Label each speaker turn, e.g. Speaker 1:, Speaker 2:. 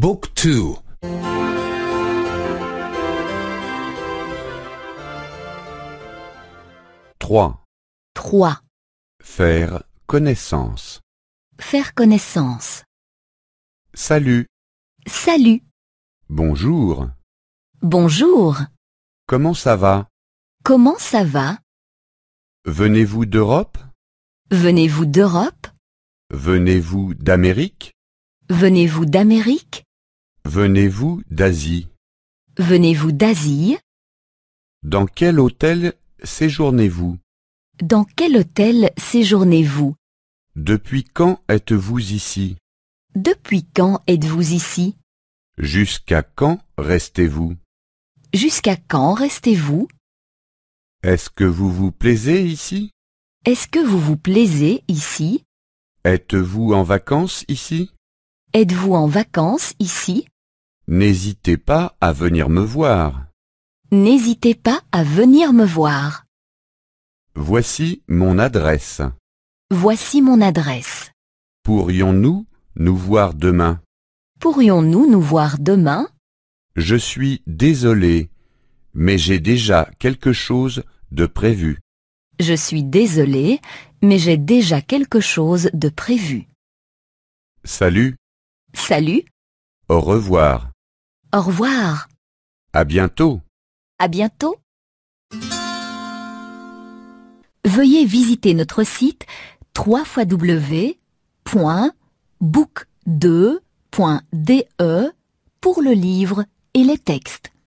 Speaker 1: Book 2 3. Faire connaissance.
Speaker 2: Faire connaissance. Salut. Salut.
Speaker 1: Bonjour.
Speaker 2: Bonjour.
Speaker 1: Comment ça va
Speaker 2: Comment ça va
Speaker 1: Venez-vous d'Europe
Speaker 2: Venez-vous d'Europe
Speaker 1: Venez-vous d'Amérique
Speaker 2: Venez-vous d'Amérique
Speaker 1: Venez-vous d'Asie
Speaker 2: Venez-vous d'Asie
Speaker 1: Dans quel hôtel séjournez-vous
Speaker 2: Dans quel hôtel
Speaker 1: séjournez-vous Depuis quand êtes-vous ici
Speaker 2: Depuis quand êtes-vous ici
Speaker 1: Jusqu'à quand restez-vous
Speaker 2: Jusqu'à quand restez-vous
Speaker 1: Est-ce que vous vous plaisez ici
Speaker 2: Est-ce que vous vous plaisez ici
Speaker 1: Êtes-vous en vacances ici
Speaker 2: Êtes-vous en vacances ici
Speaker 1: N'hésitez pas à venir me voir.
Speaker 2: N'hésitez pas à venir me voir.
Speaker 1: Voici mon adresse.
Speaker 2: Voici mon adresse.
Speaker 1: Pourrions-nous nous voir demain
Speaker 2: Pourrions-nous nous voir demain
Speaker 1: Je suis désolé, mais j'ai déjà quelque chose de prévu.
Speaker 2: Je suis désolé, mais j'ai déjà quelque chose de prévu. Salut. Salut.
Speaker 1: Au revoir.
Speaker 2: Au revoir.
Speaker 1: À bientôt.
Speaker 2: À bientôt. Veuillez visiter notre site www.book2.de pour le livre et les textes.